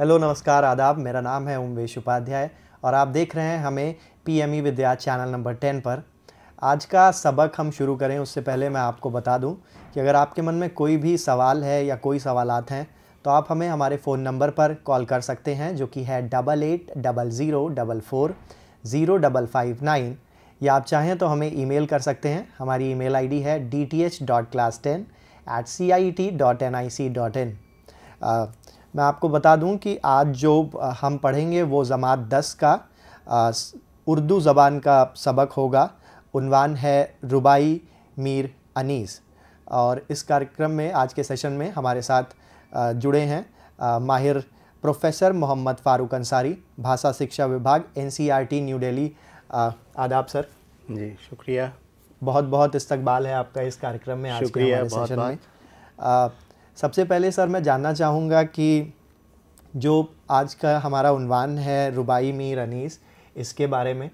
Hello नमस्कार आदाब मेरा नाम है उमेश उपाध्याय और आप देख रहे हैं हमें PM e Vidya channel number ten पर आज का सबक हम शुरू करें उससे पहले मैं आपको बता दूं कि अगर आपके मन में कोई भी सवाल है या कोई सवालत हैं तो आप हमें हमारे फ़ोन नंबर पर कॉल कर सकते हैं जो कि है double eight double zero double four zero double five nine या आप चाहें तो हमें ईमेल कर सकते हैं हमारी ईमेल आईडी है D T H dot class ten at C I T dot N I C dot in मैं आपको बता दूं कि आज जो हम पढ़ेंगे वो ज़मात दस का उर्दू ज़बान का सबक होगा उनवान है रुबाई मीर अनीस और इस कार्यक्रम में आज के सेशन में हमारे साथ जुड़े हैं माहिर प्रोफेसर मोहम्मद फ़ारूक अंसारी भाषा शिक्षा विभाग एनसीईआरटी न्यू दिल्ली आदाब सर जी शुक्रिया बहुत बहुत इस्तकबाल है आपका इस कार्यक्रम में आज शुक्रिया के बहुत सेशन बहुत। में सबसे पहले सर मैं जानना चाहूँगा कि जो आज का हमारा उनवान है रुबाई मीर अनीस इसके बारे में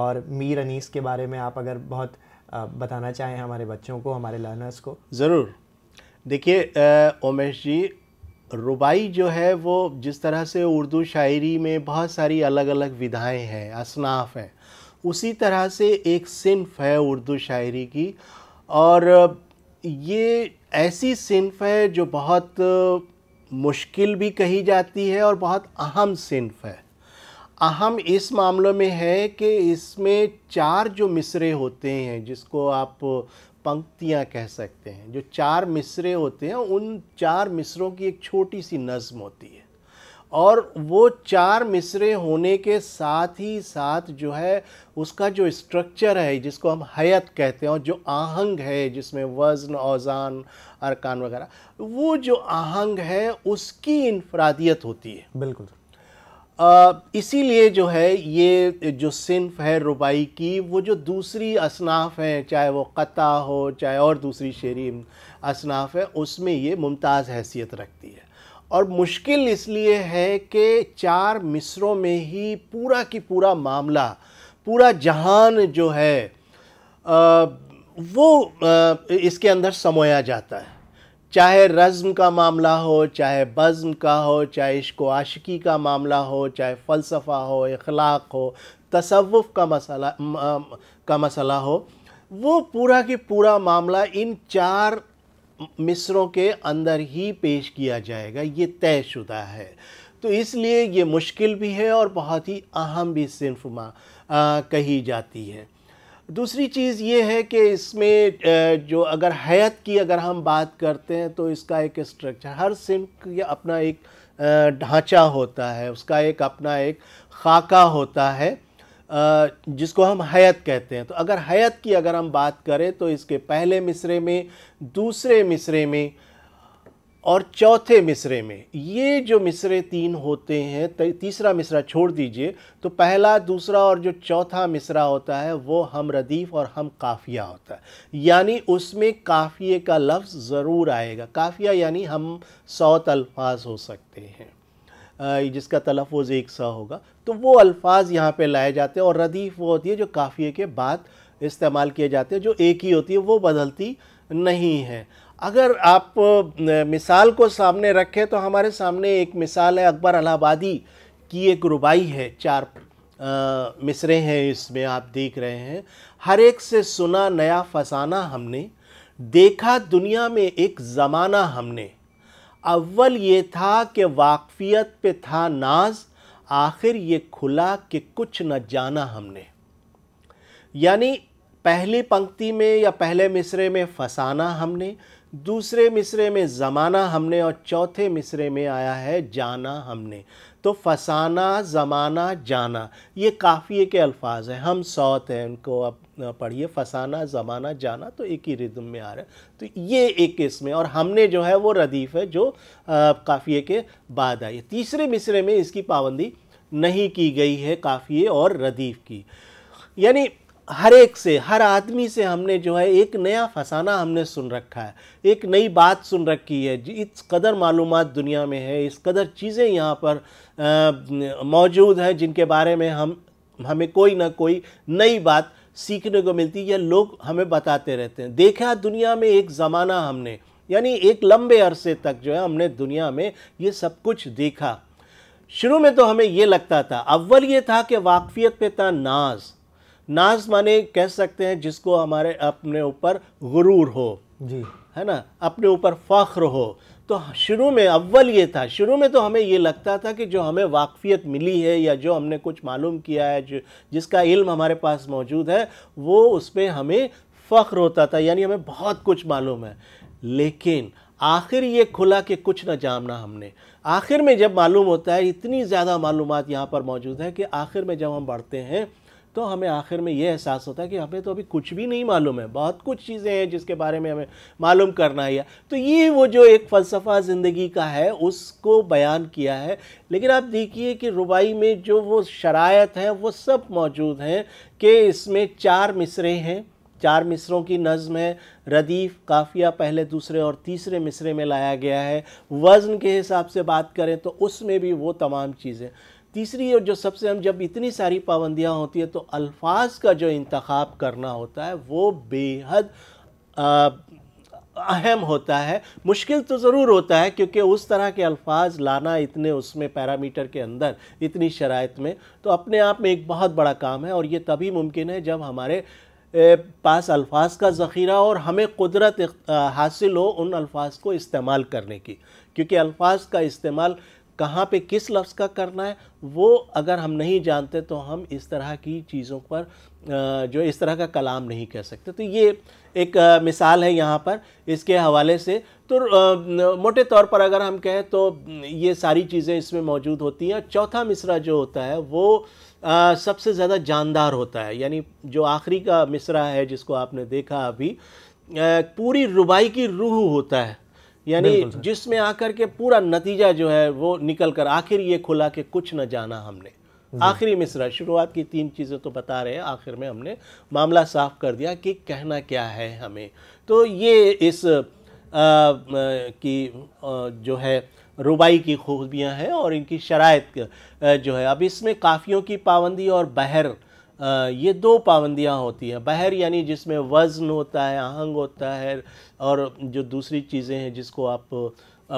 और मीर अनीस के बारे में आप अगर बहुत बताना चाहें हमारे बच्चों को हमारे लर्नर्स को ज़रूर देखिए उमेश जी रुबाई जो है वो जिस तरह से उर्दू शायरी में बहुत सारी अलग अलग विधाएं हैं असनाफ हैं उसी तरह से एक सिंफ है उर्दू शायरी की और ये ऐसी सिंफ़ है जो बहुत मुश्किल भी कही जाती है और बहुत अहम सिंफ है अहम इस मामले में है कि इसमें चार जो मिसरे होते हैं जिसको आप पंक्तियां कह सकते हैं जो चार मिसरे होते हैं उन चार मिसरों की एक छोटी सी नज़म होती है और वो चार मिसरे होने के साथ ही साथ जो है उसका जो स्ट्रक्चर है जिसको हम हयत कहते हैं और जो आहंग है जिसमें वज़न औजान अरकान वगैरह वो जो आहंग है उसकी इनफरादियत होती है बिल्कुल इसीलिए जो है ये जो सिंफ है रुबाई की वो जो दूसरी असनाफ हैं चाहे वो कता हो चाहे और दूसरी शेरी असनाफ है उसमें ये मुमताज़ हैसियत रखती है और मुश्किल इसलिए है कि चार मिसरों में ही पूरा की पूरा मामला पूरा जहान जो है आ, वो आ, इसके अंदर समोया जाता है चाहे रज़म का मामला हो चाहे बज़म का हो चाहे इश्को आशिकी का मामला हो चाहे फ़लसफ़ा हो इखलाक हो तसवुफ़ का मसला का मसला हो वो पूरा की पूरा मामला इन चार मिस्रों के अंदर ही पेश किया जाएगा ये तयशुदा है तो इसलिए ये मुश्किल भी है और बहुत ही अहम भी सिनफ कही जाती है दूसरी चीज़ ये है कि इसमें जो अगर हयात की अगर हम बात करते हैं तो इसका एक स्ट्रक्चर हर सिंफ या अपना एक ढांचा होता है उसका एक अपना एक खाका होता है जिसको हम हयत कहते हैं तो अगर हयत की अगर हम बात करें तो इसके पहले मिसरे में दूसरे मिसरे में और चौथे मिसरे में ये जो मिसरे तीन होते हैं तीसरा मिसरा छोड़ दीजिए तो पहला दूसरा और जो चौथा मिसरा होता है वो हम रदीफ़ और हम काफ़िया होता है यानी उसमें काफ़िए का लफ्ज़ ज़रूर आएगा काफ़िया यानी हम सौत अल्फाज हो सकते हैं जिसका तलफ़ एक सा होगा तो वो अल्फाज यहाँ पे लाए जाते हैं और रदीफ़ वो होती है जो काफ़िए के बाद इस्तेमाल किए जाते हैं जो एक ही होती है वो बदलती नहीं है अगर आप मिसाल को सामने रखें तो हमारे सामने एक मिसाल है अकबर अलाहाबादी की एक रुबाई है चार मिसरे हैं इसमें आप देख रहे हैं हर एक से सुना नया फसाना हमने देखा दुनिया में एक ज़माना हमने अव्वल ये था कि वाकफियत पे था नाज आखिर ये खुला कि कुछ न जाना हमने यानी पहली पंक्ति में या पहले मिसरे में फसाना हमने दूसरे मिसरे में ज़माना हमने और चौथे मिसरे में आया है जाना हमने तो फसाना ज़माना जाना ये काफ़िए के अल्फाज हैं हम सौत हैं उनको अब पढ़िए फसाना ज़माना जाना तो एक ही रिदम में आ रहा है तो ये एक इसमें और हमने जो है वो रदीफ़ है जो काफ़िए के बाद आई तीसरे मिसरे में इसकी पाबंदी नहीं की गई है काफ़िए और रदीफ़ की यानी हर एक से हर आदमी से हमने जो है एक नया फसाना हमने सुन रखा है एक नई बात सुन रखी है इस कदर मालूम दुनिया में है इस कदर चीज़ें यहाँ पर मौजूद हैं जिनके बारे में हम हमें कोई ना कोई नई बात सीखने को मिलती है या लोग हमें बताते रहते हैं देखा दुनिया में एक ज़माना हमने यानी एक लंबे अरसे तक जो है हमने दुनिया में ये सब कुछ देखा शुरू में तो हमें ये लगता था अव्वल ये था कि वाकफियत पे था नाज नाज माने कह सकते हैं जिसको हमारे अपने ऊपर गुरूर हो जी है ना अपने ऊपर फ़ख्र हो तो शुरू में अव्वल ये था शुरू में तो हमें ये लगता था कि जो हमें वाकफियत मिली है या जो हमने कुछ मालूम किया है जो जिसका इल्म हमारे पास मौजूद है वो उस पर हमें फ़ख्र होता था यानी हमें बहुत कुछ मालूम है लेकिन आखिर ये खुला कि कुछ ना जानना हमने आखिर में जब मालूम होता है इतनी ज़्यादा मालूम यहाँ पर मौजूद है कि आखिर में जब हम बढ़ते हैं तो हमें आखिर में ये एहसास होता है कि हमें तो अभी कुछ भी नहीं मालूम है बहुत कुछ चीज़ें हैं जिसके बारे में हमें मालूम करना है तो ये वो जो एक फ़लसफ़ा ज़िंदगी का है उसको बयान किया है लेकिन आप देखिए कि रुबाई में जो वो शरायत हैं वो सब मौजूद हैं कि इसमें चार मिसरे हैं चार मिसरों की नज़म है रदीफ़ काफ़िया पहले दूसरे और तीसरे मिसरे में लाया गया है वज़न के हिसाब से बात करें तो उसमें भी वो तमाम चीज़ें तीसरी और जो सबसे हम जब इतनी सारी पाबंदियाँ होती हैं तो अल्फाज का जो इंतखब करना होता है वो बेहद अहम होता है मुश्किल तो ज़रूर होता है क्योंकि उस तरह के अल्फाज लाना इतने उसमें पैरामीटर के अंदर इतनी शरात में तो अपने आप में एक बहुत बड़ा काम है और ये तभी मुमकिन है जब हमारे पास अल्फाज का ज़ख़ीरा और हमें कुदरत हासिल हो उन अल्फाज को इस्तेमाल करने की क्योंकि अल्फाज का इस्तेमाल कहाँ पे किस लफ्ज़ का करना है वो अगर हम नहीं जानते तो हम इस तरह की चीज़ों पर जो इस तरह का कलाम नहीं कह सकते तो ये एक मिसाल है यहाँ पर इसके हवाले से तो मोटे तौर पर अगर हम कहें तो ये सारी चीज़ें इसमें मौजूद होती हैं चौथा मिसरा जो होता है वो सबसे ज़्यादा जानदार होता है यानी जो आखिरी का मिसरा है जिसको आपने देखा अभी पूरी रुबाई की रूह होता है यानी जिसमें आकर के पूरा नतीजा जो है वो निकल कर आखिर ये खुला कि कुछ न जाना हमने आखिरी मिसरा शुरुआत की तीन चीज़ें तो बता रहे हैं आखिर में हमने मामला साफ कर दिया कि कहना क्या है हमें तो ये इस आ, की आ, जो है रुबाई की खूबियाँ हैं और इनकी शराइ जो है अब इसमें काफ़ियों की पाबंदी और बहर ये दो पाबंदियाँ होती हैं बहर यानी जिसमें वज़न होता है आहंग होता है और जो दूसरी चीज़ें हैं जिसको आप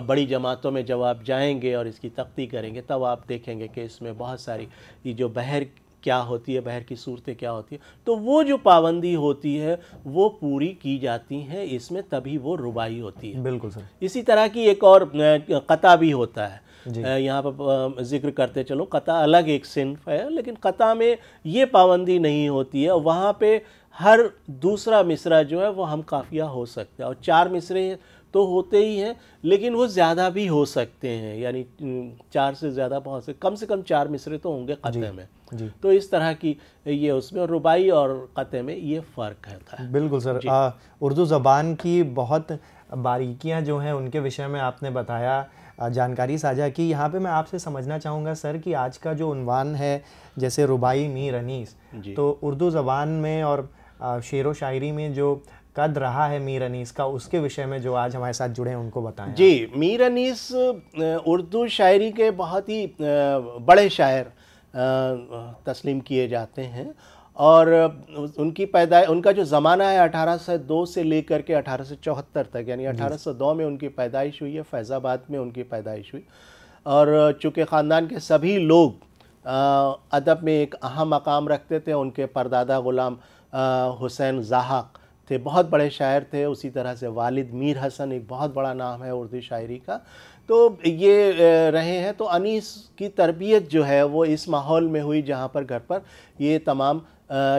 बड़ी जमातों में जब आप जाएंगे और इसकी तख्ती करेंगे तब आप देखेंगे कि इसमें बहुत सारी ये जो बहर क्या होती है बहर की सूरतें क्या होती है तो वो जो पाबंदी होती है वो पूरी की जाती हैं इसमें तभी वो रुबाई होती है बिल्कुल सर इसी तरह की एक और कता भी होता है यहाँ पर जिक्र करते चलो कता अलग एक सिंफ है लेकिन कता में ये पाबंदी नहीं होती है वहाँ पे हर दूसरा मिसरा जो है वो हम काफिया हो सकता है और चार मिसरे तो होते ही हैं लेकिन वो ज़्यादा भी हो सकते हैं यानी चार से ज़्यादा बहुत से कम से कम चार मिसरे तो होंगे कतः में जी तो इस तरह की ये उसमें रुबाई और कतः में ये फ़र्क है बिल्कुल सर उर्दू ज़बान की बहुत बारीकियाँ जो हैं उनके विषय में आपने बताया जानकारी साझा की यहाँ पे मैं आपसे समझना चाहूँगा सर कि आज का जो उनवान है जैसे रुबाई मीर अनीस तो उर्दू ज़बान में और शेर व शायरी में जो कद रहा है मीर अनीस का उसके विषय में जो आज हमारे साथ जुड़े हैं उनको बताएं जी मीर अनीस उर्दू शायरी के बहुत ही बड़े शायर तस्लीम किए जाते हैं और उनकी पैदा उनका जो ज़माना है 1802 से लेकर के 1874 तक यानी 1802 में उनकी पैदाइश हुई है फैज़ाबाद में उनकी पैदाइश हुई और चूँकि ख़ानदान के सभी लोग अदब में एक अहम मकाम रखते थे उनके परदादा ग़ुलाम हुसैन जहाक थे बहुत बड़े शायर थे उसी तरह से वालिद मीर हसन एक बहुत बड़ा नाम है उर्दू शायरी का तो ये रहे हैं तो अनीस की तरबियत जो है वो इस माहौल में हुई जहाँ पर घर पर ये तमाम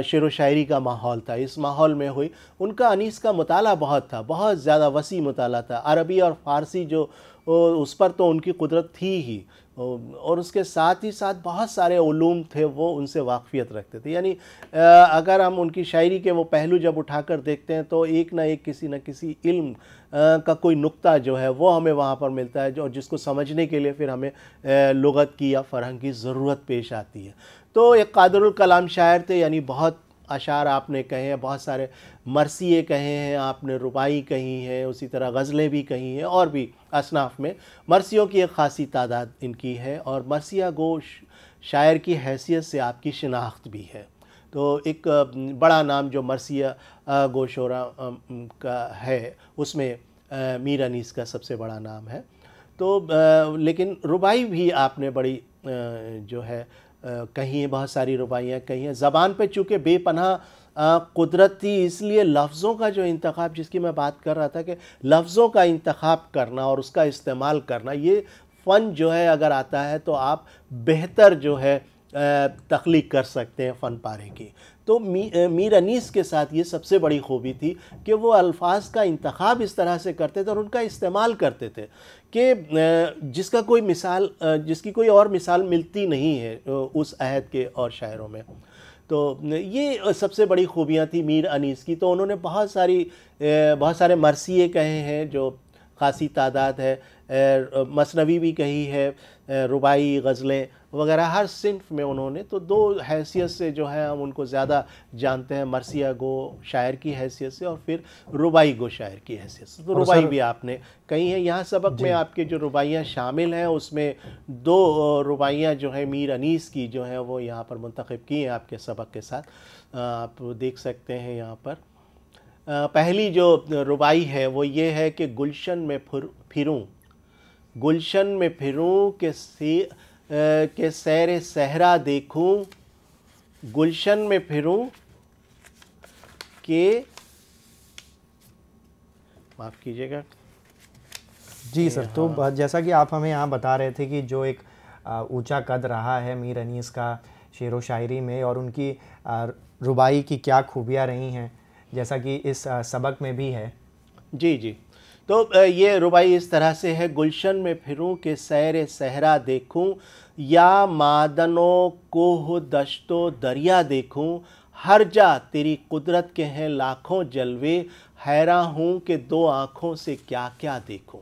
शेर व शायरी का माहौल था इस माहौल में हुई उनका अनीस का मताल बहुत था बहुत ज़्यादा वसी मताल था अरबी और फ़ारसी जो उस पर तो उनकी कुदरत थी ही और उसके साथ ही साथ बहुत सारे ूम थे वो उनसे वाकफ़ियत रखते थे यानी अगर हम उनकी शायरी के वो पहलू जब उठाकर देखते हैं तो एक ना एक किसी न किसी इल्म का कोई नुक्ता जो है वो हमें वहाँ पर मिलता है जो जिसको समझने के लिए फिर हमें लगत की या फ़रहंग की ज़रूरत पेश आती है तो एक कादरुल कलाम शायर थे यानी बहुत अशार आपने कहे हैं बहुत सारे मरसिए कहे हैं आपने रुबाई कही हैं उसी तरह गज़लें भी कही हैं और भी असनाफ में मरसियों की एक ख़ासी तादाद इनकी है और मरसिया गो शायर की हैसियत से आपकी शिनाख्त भी है तो एक बड़ा नाम जो मरसिया गोशोरा का है उसमें मीर अनीस का सबसे बड़ा नाम है तो लेकिन रुबाई भी आपने बड़ी जो है कहीं हैं बहुत सारी रुबाइयाँ कहीं हैं ज़बान पर चूँकि बेपनाह कुदरती इसलिए लफ्ज़ों का जो इंतखब जिसकी मैं बात कर रहा था कि लफ्ज़ों का इंतखब करना और उसका इस्तेमाल करना ये फ़न जो है अगर आता है तो आप बेहतर जो है तख्लीक कर सकते हैं फ़न पारे की तो मी, मीर अनीस के साथ ये सबसे बड़ी खूबी थी कि वो अल्फाज का इंतखब इस तरह से करते थे और उनका इस्तेमाल करते थे कि जिसका कोई मिसाल जिसकी कोई और मिसाल मिलती नहीं है उस अहद के और शायरों में तो ये सबसे बड़ी खूबियाँ थी मीर अनीस की तो उन्होंने बहुत सारी बहुत सारे मरसिए कहे हैं जो खासी तादाद है मसनवी भी कही है रुबाई गज़लें वगैरह हर सिंफ में उन्होंने तो दो हैसियत से जो है हम उनको ज़्यादा जानते हैं मरसिया गो शायर की हैसियत से और फिर रुबाई गो शायर की हैसियत से तो रुबाई भी आपने कही है यहाँ सबक में आपके जो रुबाइयाँ शामिल हैं उसमें दो रुबाइयाँ जो हैं मीर अनीस की जो हैं वो यहाँ पर मंतखब की हैं आपके सबक के साथ आप देख सकते हैं यहाँ पर पहली जो रुबाई है वो ये है कि गुलशन में फिर फिरूँ गुलशन में फिरूँ के से के सैर सहरा देखूं गुलशन में फिरूं के माफ़ कीजिएगा जी सर तो हाँ। तो जैसा कि आप हमें यहाँ बता रहे थे कि जो एक ऊंचा कद रहा है मीर अनीस का शेर व शायरी में और उनकी रुबाई की क्या खूबियाँ रही हैं जैसा कि इस सबक में भी है जी जी तो ये रुबाई इस तरह से है गुलशन में फिरूं के सैर सहरा देखूं या मादनो कोह दश्तो दरिया देखूं हर जा तेरी कुदरत के हैं लाखों जलवे हैरा हूँ कि दो आँखों से क्या क्या देखूं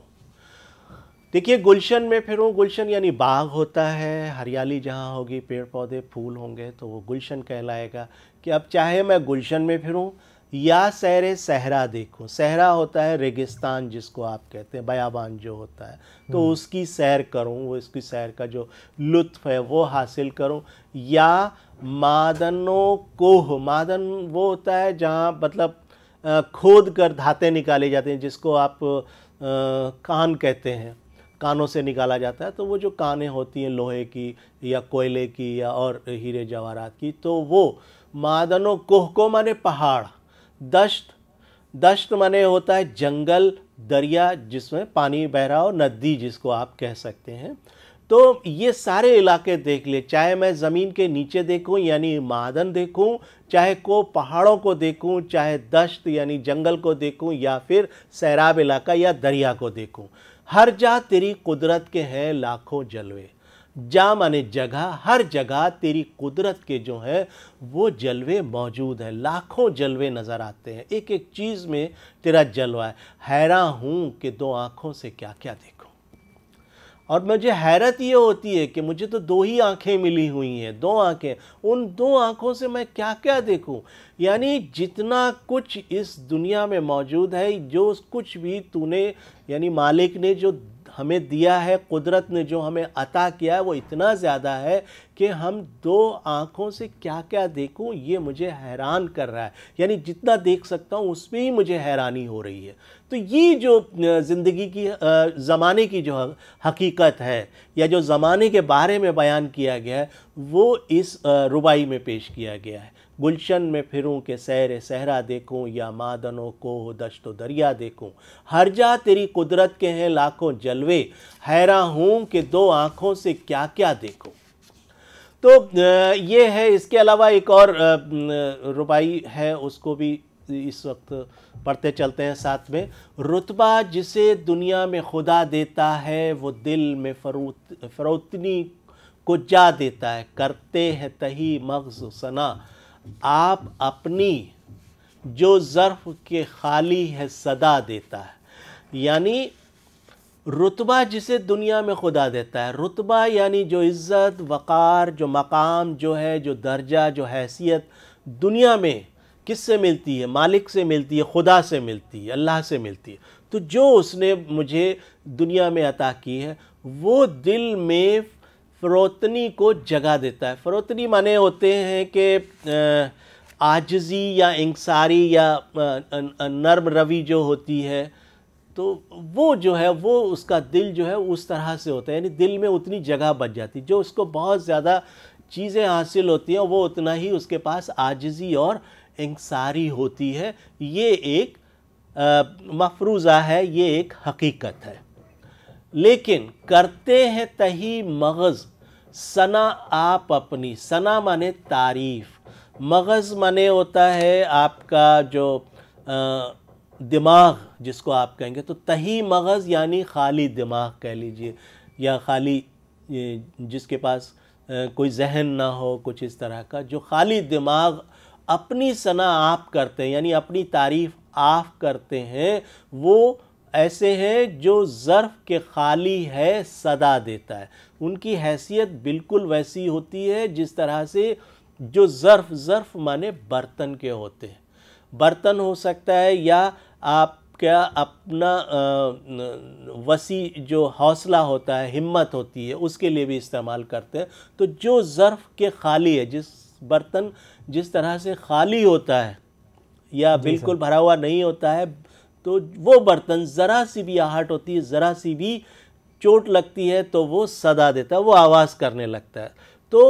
देखिए गुलशन में फिर गुलशन यानी बाग होता है हरियाली जहाँ होगी पेड़ पौधे फूल होंगे तो वो गुलशन कहलाएगा कि अब चाहे मैं गुलशन में फिरूँ या सैर सहरा देखो सहरा होता है रेगिस्तान जिसको आप कहते हैं बयाबान जो होता है तो हम्म। उसकी सैर करूं वो इसकी सैर का जो लुत्फ है वो हासिल करूं या मादनो कोह मादन वो होता है जहाँ मतलब खोद कर धाते निकाले जाते हैं जिसको आप आ, कान कहते हैं कानों से निकाला जाता है तो वो जो कानें होती हैं लोहे की या कोयले की या और हीरे जवाहरात की तो वो मादनो कोह को माने पहाड़ दश्त दश्त माने होता है जंगल दरिया जिसमें पानी बह रहा हो नदी जिसको आप कह सकते हैं तो ये सारे इलाके देख ले चाहे मैं ज़मीन के नीचे देखूं यानी मादन देखूं चाहे को पहाड़ों को देखूं चाहे दश्त यानी जंगल को देखूं या फिर सैराब इलाका या दरिया को देखूं हर जा तेरी कुदरत के हैं लाखों जलवे जा माने जगह हर जगह तेरी कुदरत के जो हैं वो जलवे मौजूद हैं लाखों जलवे नज़र आते हैं एक एक चीज़ में तेरा जलवा है हैरान हूँ कि दो आँखों से क्या क्या देखूँ और मुझे हैरत ये होती है कि मुझे तो दो ही आँखें मिली हुई हैं दो आँखें उन दो आँखों से मैं क्या क्या देखूं यानी जितना कुछ इस दुनिया में मौजूद है जो कुछ भी तूने यानी मालिक ने जो हमें दिया है कुदरत ने जो हमें अता किया है वो इतना ज़्यादा है कि हम दो आँखों से क्या क्या देखूँ ये मुझे हैरान कर रहा है यानी जितना देख सकता हूँ उसमें ही मुझे हैरानी हो रही है तो ये जो ज़िंदगी की ज़माने की जो हकीकत है या जो ज़माने के बारे में बयान किया गया है वो इस रुबाई में पेश किया गया है गुलशन में फिरूं के सहरे सहरा देखूं या मादनों को दश्त दरिया देखूं हर जा तेरी कुदरत के हैं लाखों जलवे हैरा हूँ कि दो आँखों से क्या क्या देखूं तो ये है इसके अलावा एक और रुबाई है उसको भी इस वक्त पढ़ते चलते हैं साथ में रुतबा जिसे दुनिया में खुदा देता है वो दिल में फरूत फरोतनी को जा देता है करते हैं तही मगज सना आप अपनी जो ज़र्फ़ के खाली है सदा देता है यानी रुतबा जिसे दुनिया में खुदा देता है रुतबा यानी जो इज़्ज़त वक़ार जो मकाम जो है जो दर्जा जो हैसियत दुनिया में किस से मिलती है मालिक से मिलती है खुदा से मिलती है अल्लाह से मिलती है तो जो उसने मुझे दुनिया में अता की है वो दिल में फ़रोतनी को जगह देता है फ़रोतनी माने होते हैं कि आजजी या इंसारी या नर्म रवि जो होती है तो वो जो है वो उसका दिल जो है उस तरह से होता है यानी दिल में उतनी जगह बच जाती जो उसको बहुत ज़्यादा चीज़ें हासिल होती हैं वो उतना ही उसके पास आजजी और इंसारी होती है ये एक मफरूज़ा है ये एक हकीकत है लेकिन करते हैं तही मगज़ सना आप अपनी सना माने तारीफ मगज़ माने होता है आपका जो आ, दिमाग जिसको आप कहेंगे तो तही मगज़ यानी खाली दिमाग कह लीजिए या खाली जिसके पास कोई जहन ना हो कुछ इस तरह का जो खाली दिमाग अपनी सना आप करते हैं यानी अपनी तारीफ़ आप करते हैं वो ऐसे हैं जो ज़र्फ़ के खाली है सदा देता है उनकी हैसियत बिल्कुल वैसी होती है जिस तरह से जो ज़र्फ़ ज़र्फ़ माने बर्तन के होते हैं बर्तन हो सकता है या आपका अपना वसी जो हौसला होता है हिम्मत होती है उसके लिए भी इस्तेमाल करते हैं तो जो ज़र्फ़ के खाली है जिस बर्तन जिस तरह से खाली होता है या बिल्कुल भरा हुआ नहीं होता है तो वो बर्तन ज़रा सी भी आहट होती है ज़रा सी भी चोट लगती है तो वो सदा देता है वो आवाज़ करने लगता है तो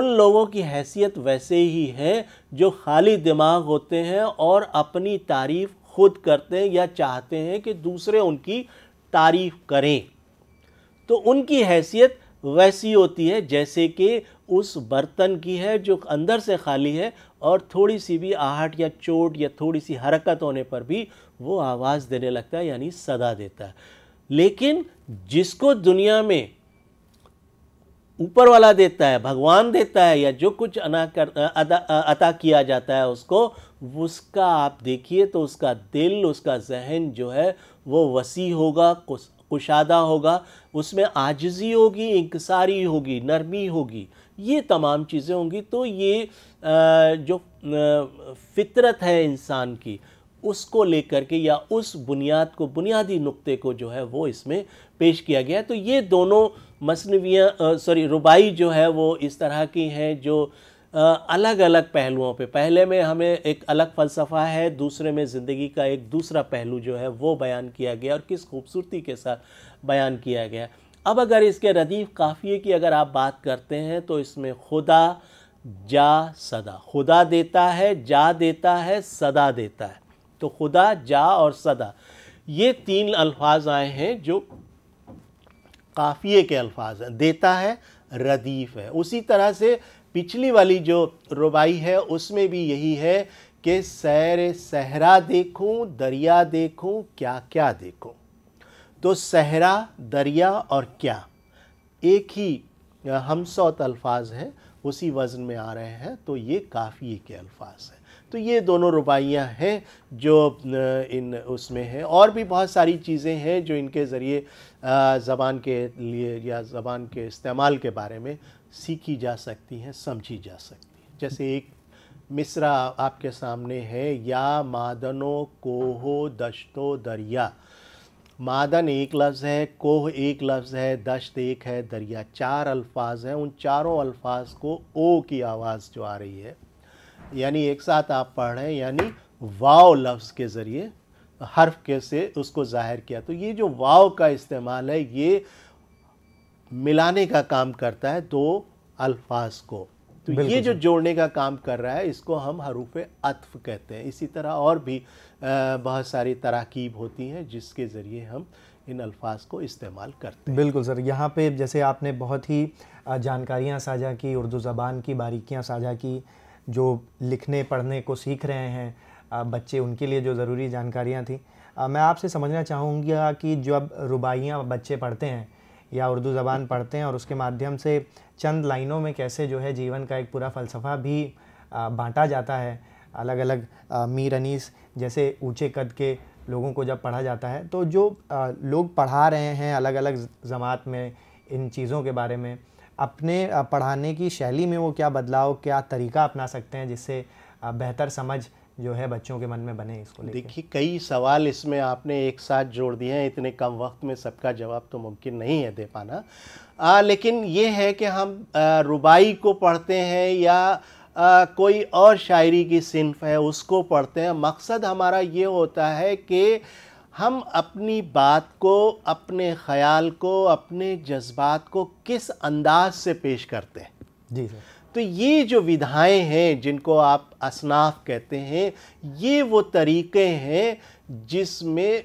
उन लोगों की हैसियत वैसे ही है जो खाली दिमाग होते हैं और अपनी तारीफ़ खुद करते हैं या चाहते हैं कि दूसरे उनकी तारीफ़ करें तो उनकी हैसियत वैसी होती है जैसे कि उस बर्तन की है जो अंदर से खाली है और थोड़ी सी भी आहट या चोट या थोड़ी सी हरकत होने पर भी वो आवाज़ देने लगता है यानी सदा देता है लेकिन जिसको दुनिया में ऊपर वाला देता है भगवान देता है या जो कुछ अना कर अदा अता किया जाता है उसको उसका आप देखिए तो उसका दिल उसका जहन जो है वो वसी होगा कुशादा होगा उसमें आजजी होगी इंकसारी होगी नरमी होगी ये तमाम चीज़ें होंगी तो ये जो फितरत है इंसान की उसको लेकर के या उस बुनियाद को बुनियादी नुक्ते को जो है वो इसमें पेश किया गया है तो ये दोनों मसनवियाँ सॉरी रुबाई जो है वो इस तरह की हैं जो अलग अलग पहलुओं पे पहले में हमें एक अलग फ़लसफ़ा है दूसरे में ज़िंदगी का एक दूसरा पहलू जो है वो बयान किया गया और किस खूबसूरती के साथ बयान किया गया अब अगर इसके रदीफ़ काफ़िए की अगर आप बात करते हैं तो इसमें खुदा जा सदा खुदा देता है जा देता है सदा देता है तो खुदा जा और सदा ये तीन अल्फाज आए हैं जो काफ़िए के अल्फाज हैं देता है रदीफ़ है उसी तरह से पिछली वाली जो रुबाई है उसमें भी यही है कि सैर सहरा देखूं दरिया देखूं क्या क्या देखूं तो सहरा दरिया और क्या एक ही हम सौत अल्फाज हैं उसी वज़न में आ रहे हैं तो ये काफ़ी के अल्फाज हैं तो ये दोनों रुबाइयाँ हैं जो इन उसमें हैं और भी बहुत सारी चीज़ें हैं जो इनके ज़रिए ज़बान के लिए या ज़बान के इस्तेमाल के बारे में सीखी जा सकती हैं समझी जा सकती हैं जैसे एक मिसरा आपके सामने है या मादनो कोहो दश्तो दरिया मादन एक लफ्ज़ है कोह एक लफ्ज़ है दश्त एक है दरिया चार अल्फाज हैं उन चारों अल्फाज को ओ की आवाज़ जो आ रही है यानी एक साथ आप पढ़ रहे हैं यानी वाव लफ्ज़ के ज़रिए हर्फ के से उसको ज़ाहिर किया तो ये जो वाव का इस्तेमाल है ये मिलाने का काम करता है दो अल्फाज को तो ये जो जोड़ने का काम कर रहा है इसको हम हरूफ अतफ कहते हैं इसी तरह और भी बहुत सारी तरकीब होती हैं जिसके ज़रिए हम इन अल्फाज को इस्तेमाल करते हैं बिल्कुल सर यहाँ पे जैसे आपने बहुत ही जानकारियाँ साझा की उर्दू ज़बान की बारीकियाँ साझा की जो लिखने पढ़ने को सीख रहे हैं बच्चे उनके लिए जो ज़रूरी जानकारियाँ थी मैं आपसे समझना चाहूँगी कि जब रुबाइयाँ बच्चे पढ़ते हैं या उर्दू ज़बान पढ़ते हैं और उसके माध्यम से चंद लाइनों में कैसे जो है जीवन का एक पूरा फ़लसफ़ा भी बांटा जाता है अलग अलग मीर अनीस जैसे ऊँचे कद के लोगों को जब पढ़ा जाता है तो जो लोग पढ़ा रहे हैं अलग अलग ज़मात में इन चीज़ों के बारे में अपने पढ़ाने की शैली में वो क्या बदलाव क्या तरीका अपना सकते हैं जिससे बेहतर समझ जो है बच्चों के मन में बने इसको देखिए कई सवाल इसमें आपने एक साथ जोड़ दिए हैं इतने कम वक्त में सबका जवाब तो मुमकिन नहीं है दे पाना आ, लेकिन ये है कि हम आ, रुबाई को पढ़ते हैं या आ, कोई और शायरी की सिंफ़ है उसको पढ़ते हैं मकसद हमारा ये होता है कि हम अपनी बात को अपने ख्याल को अपने जज्बात को किस अंदाज से पेश करते हैं जी सर तो ये जो विधाएं हैं जिनको आप असनाफ कहते हैं ये वो तरीके हैं जिसमें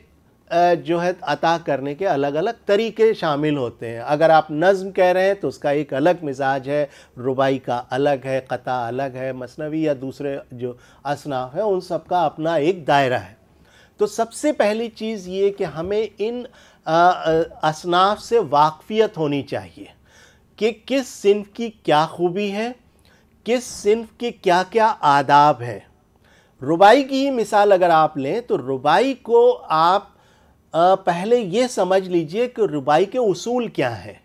जो है अता करने के अलग अलग तरीके शामिल होते हैं अगर आप नज़म कह रहे हैं तो उसका एक अलग मिजाज है रुबाई का अलग है कता अलग है मसनवी या दूसरे जो असनाफ हैं उन सब का अपना एक दायरा है तो सबसे पहली चीज़ ये कि हमें इन असनाफ से वाकफियत होनी चाहिए कि किस सिंफ की क्या खूबी है किस सिंफ के क्या क्या आदाब है रुबाई की ही मिसाल अगर आप लें तो रुबाई को आप पहले ये समझ लीजिए कि रुबाई के उसूल क्या हैं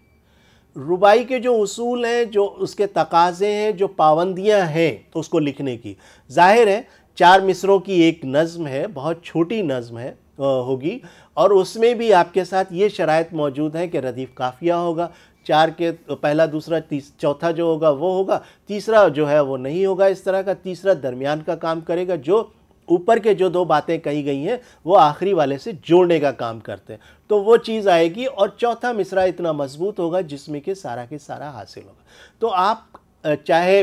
रुबाई के जो उसूल हैं जो उसके तकाजे हैं जो पाबंदियाँ हैं तो उसको लिखने की जाहिर है चार मिसरों की एक नज़म है बहुत छोटी नज़म है होगी और उसमें भी आपके साथ ये शराइ मौजूद हैं कि रदीफ़ काफ़िया होगा चार के पहला दूसरा तीस चौथा जो होगा वो होगा तीसरा जो है वो नहीं होगा इस तरह का तीसरा दरमियान का काम करेगा जो ऊपर के जो दो बातें कही गई हैं वो आखिरी वाले से जोड़ने का काम करते हैं तो वो चीज़ आएगी और चौथा मिसरा इतना मजबूत होगा जिसमें कि सारा के सारा हासिल होगा तो आप चाहे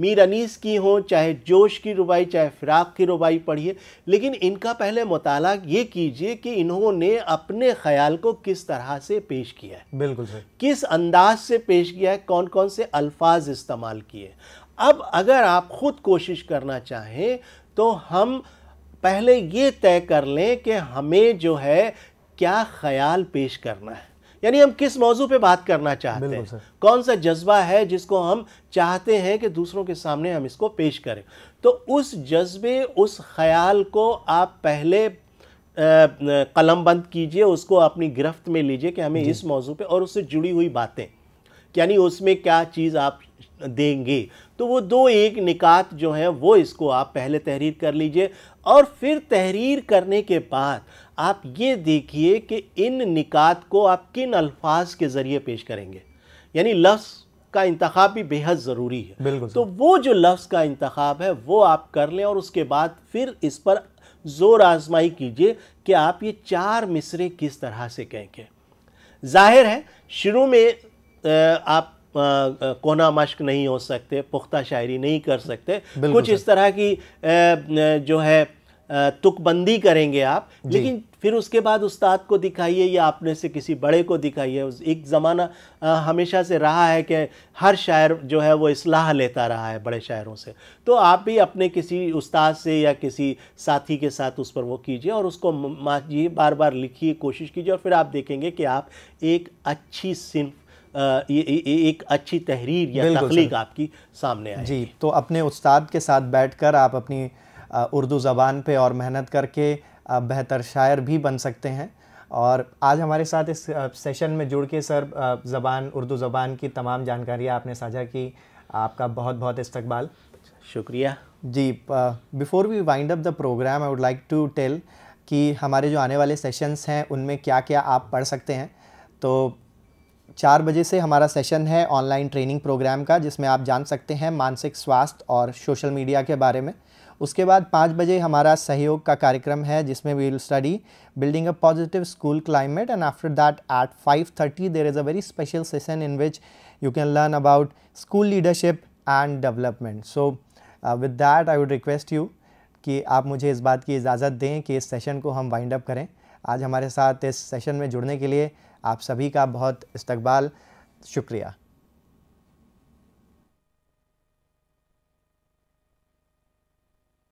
मीर अनीस की हों चाहे जोश की रुबाई चाहे फिराक की रुबाई पढ़िए लेकिन इनका पहले मताल ये कीजिए कि इन्होंने अपने ख्याल को किस तरह से पेश किया है बिल्कुल सर किस अंदाज से पेश किया है कौन कौन से अल्फाज इस्तेमाल किए अब अगर आप ख़ुद कोशिश करना चाहें तो हम पहले ये तय कर लें कि हमें जो है क्या ख्याल पेश करना है यानी हम किस मौजू पे बात करना चाहते हैं कौन सा जज्बा है जिसको हम चाहते हैं कि दूसरों के सामने हम इसको पेश करें तो उस जज्बे उस ख्याल को आप पहले कलम बंद कीजिए उसको अपनी गिरफ्त में लीजिए कि हमें इस मौजू पे और उससे जुड़ी हुई बातें यानी उसमें क्या चीज़ आप देंगे तो वो दो एक निकात जो हैं वो इसको आप पहले तहरीर कर लीजिए और फिर तहरीर करने के बाद आप ये देखिए कि इन निकात को आप किन अल्फाज के ज़रिए पेश करेंगे यानी लफ्ज़ का इंतखा भी बेहद ज़रूरी है बिल्कुल तो वो जो लफ्ज़ का इंतखब है वो आप कर लें और उसके बाद फिर इस पर ज़ोर आजमाई कीजिए कि आप ये चार मिसरे किस तरह से कहेंगे जाहिर है शुरू में आप कोना मश्क नहीं हो सकते पुख्ता शायरी नहीं कर सकते कुछ इस तरह की जो है तुकबंदी करेंगे आप लेकिन फिर उसके बाद उस्ताद को दिखाइए या आपने से किसी बड़े को दिखाइए उस एक ज़माना हमेशा से रहा है कि हर शायर जो है वो इसलाह लेता रहा है बड़े शायरों से तो आप भी अपने किसी उस्ताद से या किसी साथी के साथ उस पर वो कीजिए और उसको माजिए बार बार लिखिए कोशिश कीजिए और फिर आप देखेंगे कि आप एक अच्छी सिंफ एक अच्छी तहरीर या तखलीक आपकी सामने आए जी तो अपने उस्ताद के साथ बैठकर आप अपनी उर्दू ज़बान पे और मेहनत करके बेहतर शायर भी बन सकते हैं और आज हमारे साथ इस सेशन में जुड़ के सर ज़बान उर्दू ज़बान की तमाम जानकारियाँ आपने साझा की आपका बहुत बहुत इस्तकबाल शुक्रिया जी before we wind up the programme I would like to tell कि हमारे जो आने वाले सेशंस हैं उनमें क्या क्या आप पढ़ सकते हैं तो चार बजे से हमारा सेशन है ऑनलाइन ट्रेनिंग प्रोग्राम का जिसमें आप जान सकते हैं मानसिक स्वास्थ्य और सोशल मीडिया के बारे में उसके बाद पाँच बजे हमारा सहयोग का कार्यक्रम है जिसमें we will study building a positive school climate and after that at five thirty there is a very special session in which you can learn about school leadership and development so with that I would request you कि आप मुझे इस बात की इजाज़त दें कि इस सेशन को हम वाइंड अप करें आज हमारे साथ इस सेशन में जुड़ने के लिए आप सभी का बहुत इस्तकबाल शुक्रिया